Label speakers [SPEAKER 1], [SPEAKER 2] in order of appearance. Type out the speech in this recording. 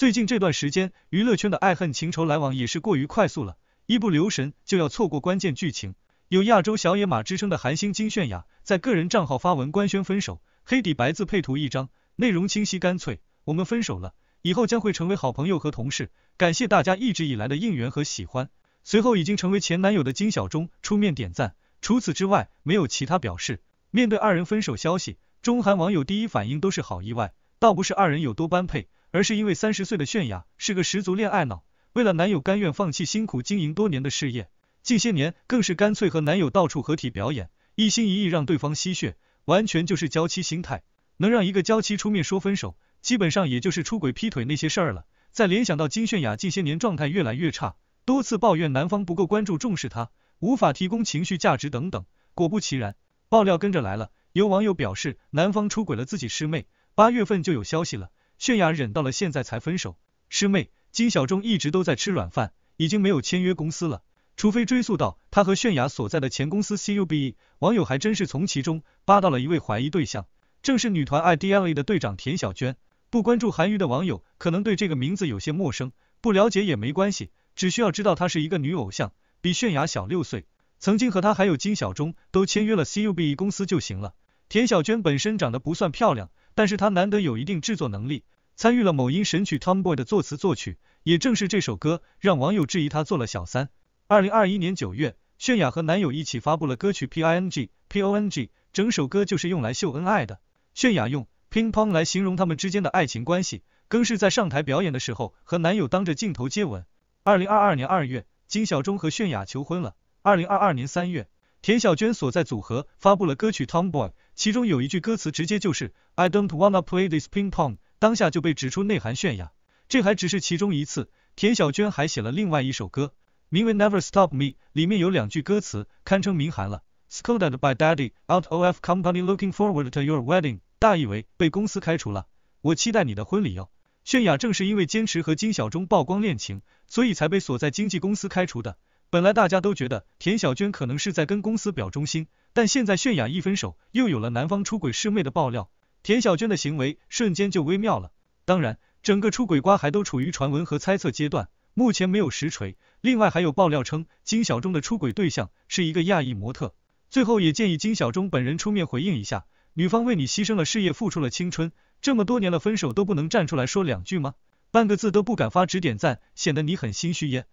[SPEAKER 1] 最近这段时间，娱乐圈的爱恨情仇来往也是过于快速了，一不留神就要错过关键剧情。有亚洲小野马之称的韩星金泫雅在个人账号发文官宣分手，黑底白字配图一张，内容清晰干脆：“我们分手了，以后将会成为好朋友和同事，感谢大家一直以来的应援和喜欢。”随后已经成为前男友的金小钟出面点赞，除此之外没有其他表示。面对二人分手消息，中韩网友第一反应都是好意外，倒不是二人有多般配。而是因为三十岁的泫雅是个十足恋爱脑，为了男友甘愿放弃辛苦经营多年的事业，近些年更是干脆和男友到处合体表演，一心一意让对方吸血，完全就是娇妻心态。能让一个娇妻出面说分手，基本上也就是出轨劈腿那些事儿了。再联想到金泫雅近些年状态越来越差，多次抱怨男方不够关注重视她，无法提供情绪价值等等，果不其然，爆料跟着来了。有网友表示男方出轨了自己师妹，八月份就有消息了。泫雅忍到了现在才分手。师妹金小钟一直都在吃软饭，已经没有签约公司了。除非追溯到她和泫雅所在的前公司 CUB。e 网友还真是从其中扒到了一位怀疑对象，正是女团 I D l e 的队长田小娟。不关注韩娱的网友可能对这个名字有些陌生，不了解也没关系，只需要知道她是一个女偶像，比泫雅小六岁，曾经和她还有金小钟都签约了 CUB e 公司就行了。田小娟本身长得不算漂亮。但是他难得有一定制作能力，参与了某音神曲《Tomboy》的作词作曲，也正是这首歌让网友质疑他做了小三。二零二一年九月，泫雅和男友一起发布了歌曲《Ping Pong》，整首歌就是用来秀恩爱的。泫雅用乒乓 g 来形容他们之间的爱情关系，更是在上台表演的时候和男友当着镜头接吻。二零二二年二月，金小钟和泫雅求婚了。二零二二年三月，田小娟所在组合发布了歌曲《Tomboy》。其中有一句歌词直接就是 I don't wanna play this ping pong，当下就被指出内涵炫雅。这还只是其中一次，田小娟还写了另外一首歌，名为 Never Stop Me，里面有两句歌词堪称明涵了。Scolded by daddy out of company，looking forward to your wedding。大意为被公司开除了，我期待你的婚礼哟。泫雅正是因为坚持和金小钟曝光恋情，所以才被所在经纪公司开除的。本来大家都觉得田小娟可能是在跟公司表忠心。但现在泫雅一分手，又有了男方出轨师妹的爆料，田小娟的行为瞬间就微妙了。当然，整个出轨瓜还都处于传闻和猜测阶段，目前没有实锤。另外还有爆料称金小中的出轨对象是一个亚裔模特。最后也建议金小中本人出面回应一下，女方为你牺牲了事业，付出了青春，这么多年了分手都不能站出来说两句吗？半个字都不敢发，只点赞，显得你很心虚耶。